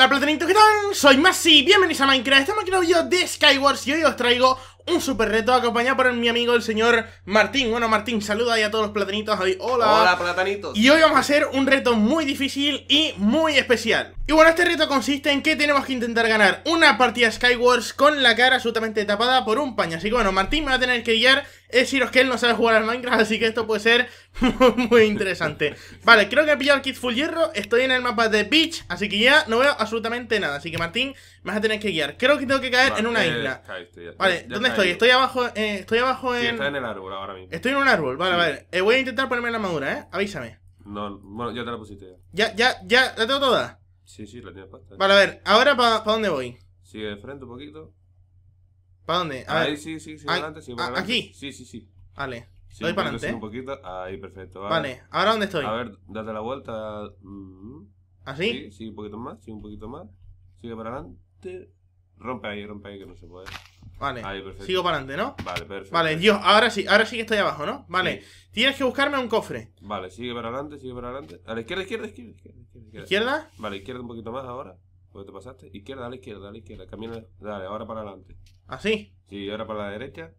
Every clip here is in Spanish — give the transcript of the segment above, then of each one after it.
Hola platanitos, ¿qué tal? Soy Masi, bienvenidos a Minecraft, estamos aquí en un video de Skywars y hoy os traigo un super reto acompañado por mi amigo el señor Martín Bueno Martín, saluda ahí a todos los platanitos Hola Hola platanitos Y hoy vamos a hacer un reto muy difícil y muy especial Y bueno, este reto consiste en que tenemos que intentar ganar una partida Skywars con la cara absolutamente tapada por un paño Así que bueno, Martín me va a tener que guiar es deciros que él no sabe jugar al Minecraft, así que esto puede ser muy, interesante. Vale, creo que he pillado el kit full hierro, estoy en el mapa de Beach, así que ya no veo absolutamente nada. Así que Martín, me vas a tener que guiar. Creo que tengo que caer en una isla. vale, ¿dónde estoy? Estoy abajo, eh, estoy abajo en... en el árbol ahora mismo. Estoy en un árbol, vale, a vale. Eh, voy a intentar ponerme la armadura, ¿eh? Avísame. No, bueno, ya te la pusiste ya. Ya, ya, ya, la tengo toda. Sí, sí, la tienes puesta. Vale, a ver, ahora para dónde voy. Sigue de frente un poquito. ¿Para dónde? ahí, sí, sí, sí, ah, adelante, sí, ah, ¿Aquí? Sí, sí, sí. Vale. Sí, doy para adelante. Un poquito. Ahí, perfecto. Vale. ¿ahora dónde estoy? A ver, date la vuelta. ¿Así? Sí, sí, un poquito más, sí, un poquito más. Sigue para adelante. Rompe ahí, rompe ahí que no se puede. Vale. Ahí, perfecto. Sigo para adelante, ¿no? Vale, perfecto. Vale, Dios, ahora sí, ahora sí que estoy abajo, ¿no? Vale. Tienes que buscarme un cofre. Vale, sigue para adelante, sigue para adelante. A la izquierda, izquierda, izquierda, izquierda, izquierda. ¿Izquierda? Vale, izquierda un poquito más ahora. Porque te pasaste. Izquierda, a la izquierda, a izquierda. Camina. Dale, ahora para adelante. ¿Así? Sí, ahora para la derecha.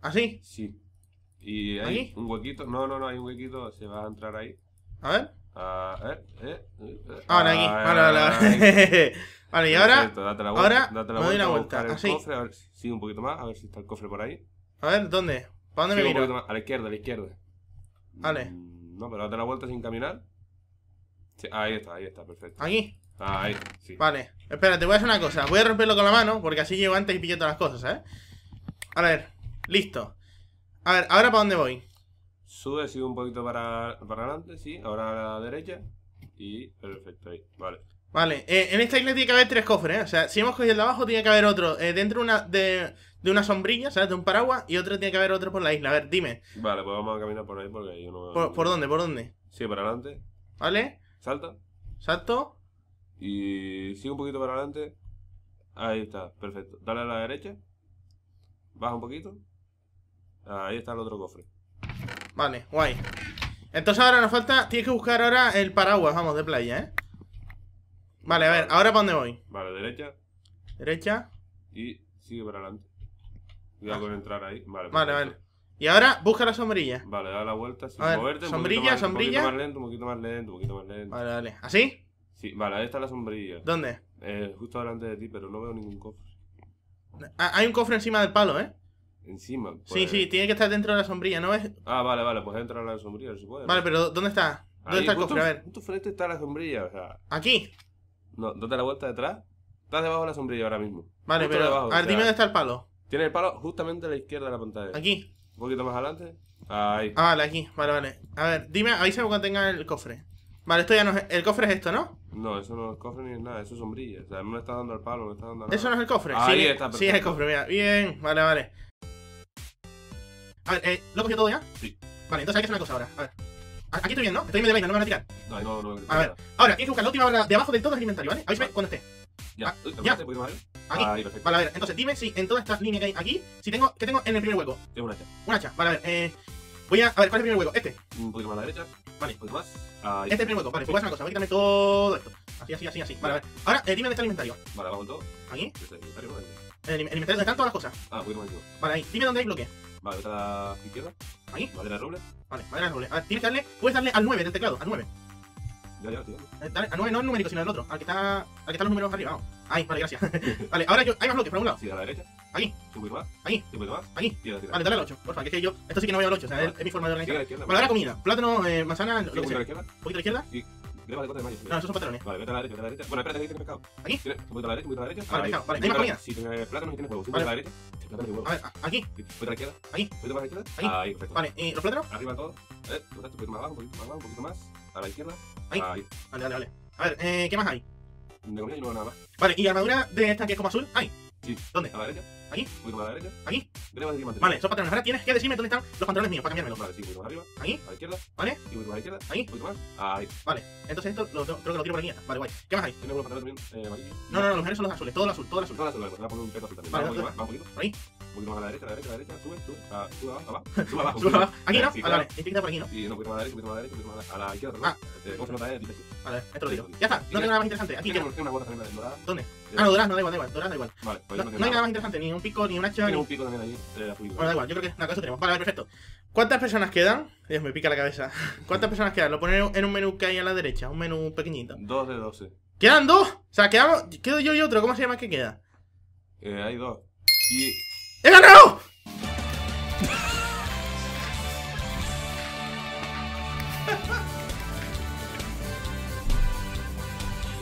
¿Así? Sí. Y ahí? un huequito. No, no, no, hay un huequito. Se va a entrar ahí. A ver. Ah, eh, eh, eh, eh. Ahora aquí. Ah, ahora, ahora. vale, y ahora. date la ahora date la una vuelta. así. sigue un poquito más, a ver si está el cofre por ahí. A ver, ¿dónde? ¿Para dónde sigue me miro? A la izquierda, a la izquierda. Vale. Mm, no, pero date la vuelta sin caminar. ahí está, ahí está, perfecto. ¿Aquí? Ahí, sí. Vale, espérate, voy a hacer una cosa. Voy a romperlo con la mano porque así llego antes y pillo todas las cosas, ¿eh? A ver, listo. A ver, ¿ahora para dónde voy? Sube, sigue un poquito para, para adelante, sí. Ahora a la derecha. Y perfecto, ahí. Vale. Vale, eh, en esta isla tiene que haber tres cofres, ¿eh? O sea, si hemos cogido el de abajo, tiene que haber otro eh, dentro una, de, una sombrilla, ¿sabes? De un paraguas, y otro tiene que haber otro por la isla. A ver, dime. Vale, pues vamos a caminar por ahí porque yo no... ¿Por, ¿Por dónde? ¿Por dónde? Sí, para adelante. Vale. Salta. Salto. Y sigue un poquito para adelante. Ahí está, perfecto. Dale a la derecha. Baja un poquito. Ahí está el otro cofre. Vale, guay. Entonces ahora nos falta... Tienes que buscar ahora el paraguas, vamos, de playa, ¿eh? Vale, a ver, ¿ahora para dónde voy? Vale, derecha. Derecha. Y sigue para adelante. Cuidado con ah. entrar ahí. Vale, vale, Y ahora busca la sombrilla. Vale, da la vuelta a moverte. Sombrilla, sombrilla. un poquito más lento, un poquito más lento, un poquito más lento. Vale, vale. ¿Así? vale, ahí está la sombrilla. ¿Dónde? Eh, justo delante de ti, pero no veo ningún cofre. Ah, hay un cofre encima del palo, ¿eh? Encima. Sí, pues. sí, tiene que estar dentro de la sombrilla, ¿no ves? Ah, vale, vale, pues entra en la sombrilla, si puede. Vale, pero ¿dónde está? ¿Dónde está el cofre? A ver. Justo frente está la sombrilla, o sea. ¿Aquí? No, date la vuelta detrás. Estás debajo de la sombrilla ahora mismo. Vale, pero. a ver, dime dónde está el palo. Tiene el palo justamente a la izquierda de la pantalla. ¿Aquí? Un poquito más adelante. Ahí. Ah, vale, aquí. Vale, vale. A ver, dime, avísame cuando tenga el cofre. Vale, esto ya no es. El cofre es esto, ¿no? No, eso no es cofre ni es nada, eso es sombrilla. O sea, no me está dando el palo, me está dando ¿Eso no es el cofre? Ahí sí, está, perfecto. Sí, es el cofre, mira. Bien, vale, vale. A ver, eh, ¿lo cogido todo ya? Sí. Vale, entonces hay que hacer una cosa ahora. A ver. Aquí estoy bien, ¿no? Estoy medio vaina, no me van a tirar. No, no, no. no a ver, ahora tienes que buscar la última barra de abajo del todo del inventario, ¿vale? Avísame cuando esté. Ya, ah, te ya. Aquí. Ahí, perfecto. Vale, a ver, entonces dime si en todas estas líneas que hay aquí, si tengo, que tengo en el primer hueco. Tengo un hacha. Un hacha, vale, a ver. Eh, Voy a. A ver, ¿cuál es el primer hueco? Este. Un poquito más a la derecha. Vale, un poquito más. Este es el primer hueco. Vale, pues voy a hacer una cosa. Voy a quitarme todo esto. Así, así, así, así. Vale, a ver. Ahora, eh, dime dónde está el inventario. Vale, vamos todo. ¿Aquí? Este el inventario, vale. El, el inventario donde están todas las cosas. Ah, voy más arriba Vale, ahí. Dime dónde hay bloque. Vale, está a la izquierda. Ahí. Madera roble. Vale, madera roble. A ver, tienes que darle. Puedes darle al 9 del teclado, al 9. Ya, ya, tío. Eh, dale, al 9 no al numérico, sino al otro. Al que está. Al que están los números arriba. Ahí, vale, gracias. vale, ahora Hay más bloques, por un Sí, a la derecha. Aquí, te puedo llevar, aquí, te puedo llevar, aquí. Vale, dale al 8, porfa, que es que yo. Esto sí que no voy al 8, o sea, ah. es, mi forma de organizar. Bueno, ahora comida, plátano, eh, manzana, lo que sea. ¿Un poquito a la izquierda? Y greba de de mayo. No, esos son patarones. Vale, vete a la derecha, vete a la derecha. Bueno, espérate, que tiene pescado. ¿Aquí? Un poquito a la derecha, un a la derecha. Vale, pescado, vale, ¿tienes comida? Si tienes plátano, tiene huevos. Vale, a la derecha, plátano y huevo. A ver, aquí. Voy a la izquierda, aquí. Voy a la izquierda, ahí, perfecto. Vale, ¿y los plátanos? Arriba todo. Eh, un poquito más abajo, un poquito más abajo, un poquito más. A la izquierda, ahí. Vale, vale, vale. A ver, eh, ¿qué más hay? De comida y luego nada más. Vale, ¿y armadura de esta que es como azul? Ahí. ¿Dónde? ¿A la derecha? ¿Aquí? ¿Un poquito a la derecha? ¿Aquí? Vale, son pantalones. Ahora tienes que decirme dónde están los pantalones míos para cambiármelos. Vale, sí, un poquito arriba. ¿Aquí? ¿A la izquierda? ¿Vale? Y Voy poquito la izquierda. ¿Aquí? ¿Un poquito más? Ahí. Vale, entonces esto lo, creo que lo tiro por aquí. Vale, guay. ¿Qué más hay? Tenemos los pantalones también eh, No, no, no, los mejores son los azules. Todo el azul, todo el azul. Todo azul, vale. a pues poner un azul también. Vale, un poquito. Ahí poquito a la derecha, a la derecha, a la derecha, sube, sube, a, sube abajo, abajo, sube abajo. sube abajo. Aquí no, sí, vale, izquierda por aquí, ¿no? Y no, un más a la derecha, un a la derecha, un más a la, izquierda, ah. eh, Vale, esto lo digo. Ya está, no tengo nada más interesante. Aquí tengo. una dorada. ¿Dónde? Ah, no, dorada, no, da igual, da igual, dorada da igual. Vale, pues no, no hay nada más interesante, ni un pico, ni un hacha. Tiene un pico también ahí, eh, la Bueno, da igual, yo creo que una casa tenemos. Vale, perfecto. ¿Cuántas personas quedan? Dios, me pica la cabeza. ¿Cuántas personas quedan? Lo ponen en un menú que hay a la derecha, un menú pequeñito. Dos de doce. ¿Quedan dos? O sea, quedamos, quedo yo y otro. ¿Cómo se llama que queda? Eh, hay dos. Y ¡He ganado!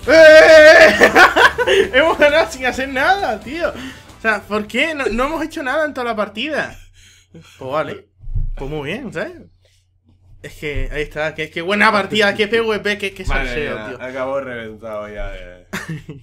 ¡Eh! eh, eh, eh hemos ganado sin hacer nada, tío. O sea, ¿por qué? No, hemos hecho nada en toda la partida. Pues vale. Pues muy bien, ¿sabes? Es que ahí está, es que buena partida, que PvP, que qué salseo, tío. Acabó reventado ya. de.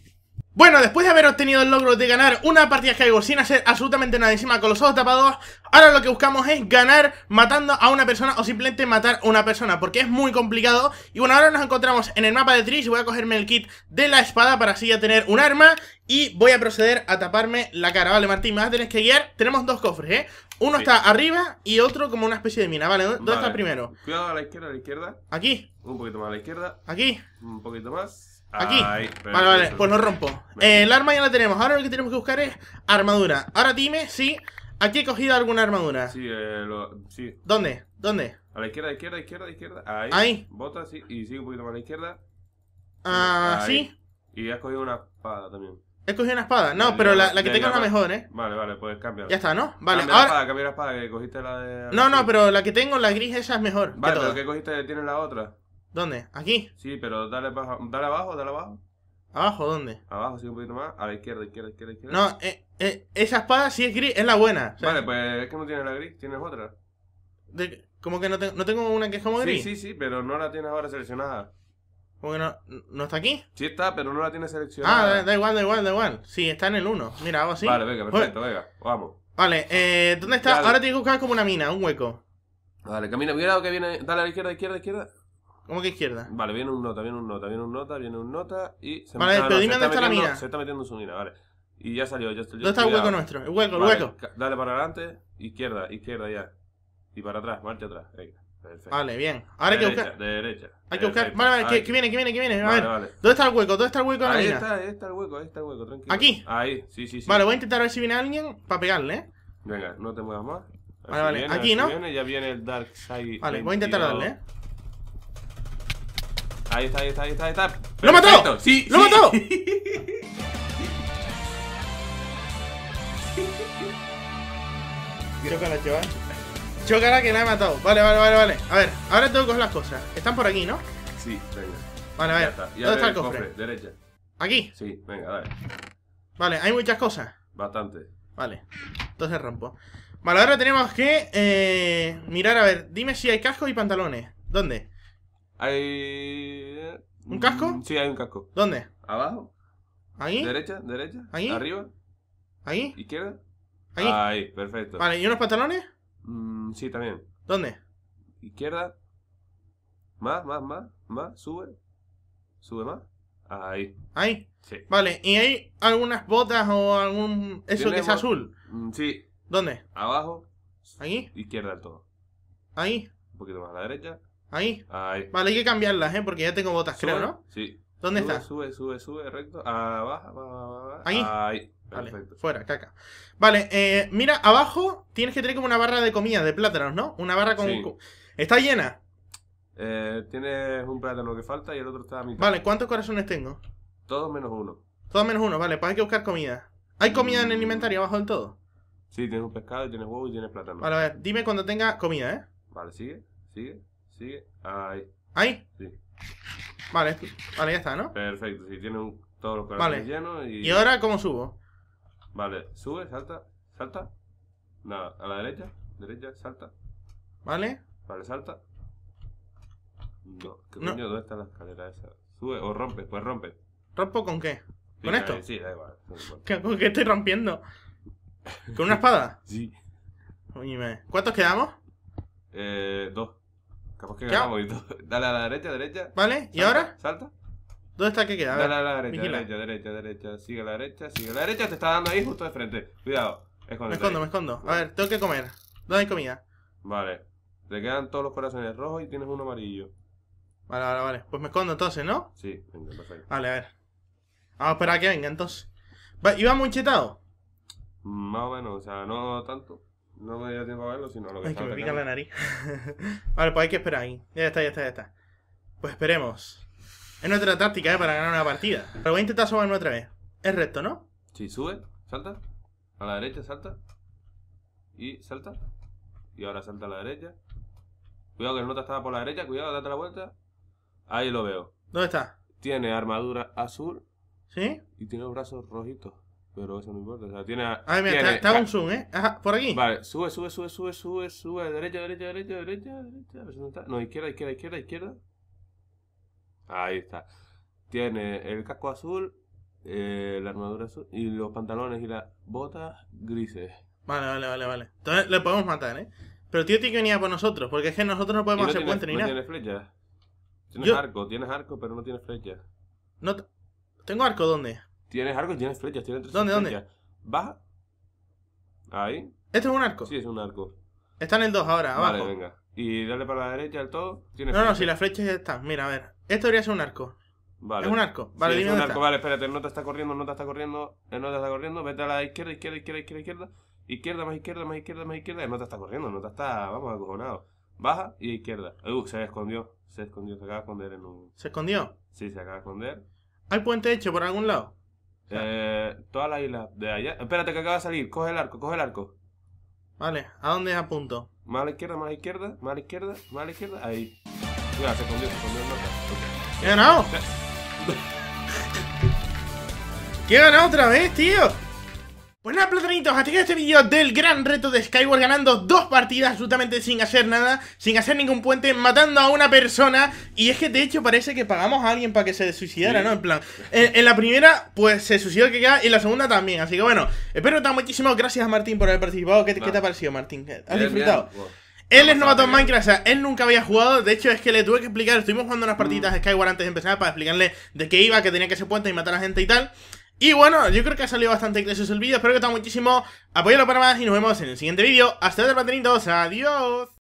Bueno, después de haber obtenido el logro de ganar una partida hago sin hacer absolutamente nada encima con los ojos tapados, ahora lo que buscamos es ganar matando a una persona o simplemente matar a una persona, porque es muy complicado. Y bueno, ahora nos encontramos en el mapa de Trish, voy a cogerme el kit de la espada para así ya tener un arma y voy a proceder a taparme la cara, ¿vale Martín? Me vas a tener que guiar, tenemos dos cofres, ¿eh? Uno está arriba y otro como una especie de mina, ¿vale? ¿Dónde está el primero? Cuidado a la izquierda, a la izquierda. Aquí. Un poquito más a la izquierda. Aquí. Un poquito más. Aquí. vale, vale, pues no rompo. Eh, el arma ya la tenemos. Ahora lo que tenemos que buscar es armadura. Ahora dime sí. aquí he cogido alguna armadura. Sí, eh, lo, sí. ¿Dónde? ¿Dónde? A la izquierda, izquierda, izquierda, izquierda. Ahí. Ahí. Bota, sí. Y sigue un poquito más a la izquierda. Ah, sí. Y has cogido una espada también. He cogido una espada. No, pero la, que tengo es la mejor, ¿eh? Vale, vale, pues cambia. Ya está, ¿no? Vale, cambia ahora. La espada, cambia la espada que cogiste la de. no, no, pero la que tengo, la gris, esa es mejor. Vale, pero que cogiste tiene la otra. ¿Dónde? ¿Aquí? Sí, pero dale, dale abajo, dale abajo. ¿Abajo dónde? Abajo, sí, un poquito más. A la izquierda, izquierda, izquierda, izquierda. No, eh, eh esa espada sí es gris, es la buena. vale, pues es que no tienes la gris, tienes otra. De, como que no, no tengo una que es como gris. Sí, sí, sí, pero no la tienes ahora seleccionada. ¿Cómo que no, no está aquí? Sí está, pero no la tienes seleccionada. Ah, da, igual, da igual, da igual. Sí, está en el 1. Mira, hago así. Vale, venga, perfecto, venga. Vamos. Vale, eh, ¿dónde está? Ahora tienes que buscar como una mina, un hueco. Vale, camina, mira que viene. Dale a la izquierda, izquierda, izquierda. ¿Cómo que izquierda? Vale, viene un nota, viene un nota, viene un nota, viene un nota y se Vale, me... Ah, dime dónde está, la mina. Se está metiendo su mina, vale. Y ya salió. Ya, salió. ¿Dónde está el hueco nuestro? El hueco, el hueco. Dale para adelante, izquierda, izquierda ya. Y para atrás, marcha atrás. perfecto. Vale, bien. Ahora hay que buscar. De derecha. Hay que buscar. Vale, vale, que, viene, que viene, que viene. A ver. ¿Dónde está el hueco? ¿Dónde está el hueco Ahí está, ahí está el hueco, ahí está el hueco, tranquilo. ¿Aquí? Ahí, sí, sí, sí. Vale, voy a intentar ver si viene alguien para pegarle, eh. Venga, no te muevas más. Vale, vale. Aquí, ¿no? ya viene el Dark Side. Vale, voy a intentar darle, eh. Ahí está, ahí está, ahí está, ahí está. Lo ¡Lo mató! ¡Sí! ¡Lo sí. mató! Chócala, chaval. Chócala que la he matado. Vale, vale, vale, vale. A ver, ahora tengo que coger las cosas. Están por aquí, ¿no? Sí, venga. Vale, a ver. está. ¿Dónde está el cofre? Derecha. ¿Aquí? Sí, venga, dale. Vale, hay muchas cosas. Bastante. Vale. Entonces rompo. Vale, ahora tenemos que eh, mirar, a ver, dime si hay cascos y pantalones. ¿Dónde? Hay... ¿Un casco? Mm, sí, hay un casco. ¿Dónde? Abajo. ¿Ahí? ¿Derecha? ¿Derecha? ¿Ahí? ¿Arriba? ¿Ahí? ¿Izquierda? ¿Ahí? Ahí, perfecto. Vale, ¿y unos pantalones? Mm, sí, también. ¿Dónde? ¿Izquierda? Más, más, más, más, sube. Sube más. Ahí. ¿Ahí? Sí. Vale, ¿y hay algunas botas o algún... eso que es azul? Mm, sí. ¿Dónde? Abajo. ¿Ahí? Izquierda del todo. ¿Ahí? Un poquito más a la derecha. Ahí. Ahí. Vale, hay que cambiarlas, ¿eh? Porque ya tengo botas, creo, ¿no? Sí. ¿Dónde está? Sube, sube, sube, recto. Ah, baja, baja, baja. Ahí. Ahí. Perfecto. fuera, caca. Vale, eh, mira, abajo tienes que tener como una barra de comida, de plátanos, ¿no? Una barra con... ¿Está llena? Eh, tienes un plátano que falta y el otro está a mitad. Vale, ¿cuántos corazones tengo? Todos menos uno. Todos menos uno, vale, pues hay que buscar comida. ¿Hay comida en el mm. inventario abajo del todo? Sí, tienes un pescado, y tienes huevo y tienes plátano. Vale, a ver, dime cuando tenga comida, ¿eh? Vale, sigue, sigue. Sí, ahí. ¿Ahí? Sí. Vale, vale, ya está, ¿no? Perfecto, si tiene un, todos los corazones vale. llenos y... ¿Y ahora cómo subo? Vale, sube, salta, salta. Nada, a la derecha, derecha, salta. ¿Vale? Vale, salta. No, ¿qué no. ¿Dónde está la escalera esa? Sube o rompe, pues rompe. ¿Rompo con qué? ¿Con esto? Ahí, sí, da igual. ¿Qué, ¿Con qué estoy rompiendo? ¿Con una espada? sí. Oye, ¿cuántos quedamos? Eh, dos. Dale a la derecha, derecha. ¿Vale? ¿Y ahora? Salta. ¿Dónde está que queda? Dale a la derecha, derecha, derecha, derecha. Sigue a la derecha, sigue a la derecha. Te está dando ahí justo de frente. Cuidado. me escondo, me escondo. A ver, tengo que comer. ¿Dónde hay comida? Vale. Te quedan todos los corazones rojos y tienes uno amarillo. Vale, vale, vale. Pues me escondo entonces, ¿no? Sí, venga, perfecto. Vale, a ver. Vamos ah, a esperar a que venga entonces. ¿Iba muy chetado? Más o menos, o sea, no tanto. No me dio tiempo a verlo, sino lo que Ay, que me pica la nariz. vale, pues hay que esperar ahí. Ya está, ya está, ya está. Pues esperemos. Es nuestra táctica, ¿eh? Para ganar una partida. Pero voy a intentar subirme otra vez. Es recto, ¿no? Sí, sube, salta. A la derecha, salta. Y salta. Y ahora salta a la derecha. Cuidado que el nota estaba por la derecha. Cuidado, date la vuelta. Ahí lo veo. ¿Dónde está? Tiene armadura azul. ¿Sí? Y tiene los brazos rojitos. Pero eso no importa. O sea, tiene. Ay, mira, está, un zoom, ¿eh? Ajá, por aquí. Vale, sube, sube, sube, sube, sube, sube. Derecha, derecha, derecha, derecha, derecha. No, izquierda, izquierda, izquierda, izquierda. Ahí está. Tiene el casco azul, eh, la armadura azul y los pantalones y las botas grises. Vale, vale, vale, vale. Entonces le podemos matar, ¿eh? Pero tío tiene que venir a por nosotros, porque es que nosotros no podemos hacer puente ni no nada. Tienes flecha. Tienes arco, tienes arco, pero no tienes flecha. No ¿Tengo arco dónde? Tienes arcos, tienes flechas, tienes tres ¿Dónde, flechas. dónde? Baja. Ahí. ¿Esto es un arco? Sí, es un arco. Está en el 2 ahora, abajo. Vale, venga. Y dale para la derecha del todo. no, no, si las flechas ya están. Mira, a ver. Esto debería ser un arco. Vale. Es un arco. Vale, dime es un arco. Vale, espérate. El nota está corriendo, el nota está corriendo, el nota está corriendo. Vete a la izquierda, izquierda, izquierda, izquierda, izquierda. Izquierda, más izquierda, más izquierda, más izquierda. El nota está corriendo, el nota está, vamos, acojonado. Baja y izquierda. Uh, se escondió. Se escondió, se acaba de esconder en un... ¿Se escondió? Sí, se acaba de esconder. ¿Hay puente hecho por algún lado? Eh, toda la isla de allá. Espérate que acaba de salir. Coge el arco, coge el arco. Vale, ¿a dónde es apunto? Más a la izquierda, más a la izquierda, más a la izquierda, más a la izquierda. Ahí. Mira, se escondió, se escondió el ¿Qué ganado? ¿Qué ganado otra vez, tío? Pues nada, platonitos, hasta aquí este vídeo del gran reto de Skyward ganando dos partidas absolutamente sin hacer nada, sin hacer ningún puente, matando a una persona. Y es que de hecho parece que pagamos a alguien para que se suicidara, ¿no? En plan, en, la primera, pues se suicidó que queda y en la segunda también. Así que bueno, espero que muchísimo. Gracias, a Martín, por haber participado. ¿Qué, te ha parecido, Martín? ¿Has disfrutado? Él es novato en Minecraft, o sea, él nunca había jugado. De hecho, es que le tuve que explicar. Estuvimos jugando unas mm. partidas de Skyward antes de empezar para explicarle de qué iba, que tenía que ser puente y matar a gente y tal. Y bueno, yo creo que ha salido bastante gracioso el vídeo. Espero que te haya muchísimo. Apoyalo para más y nos vemos en el siguiente vídeo. Hasta luego, patronitos. Adiós.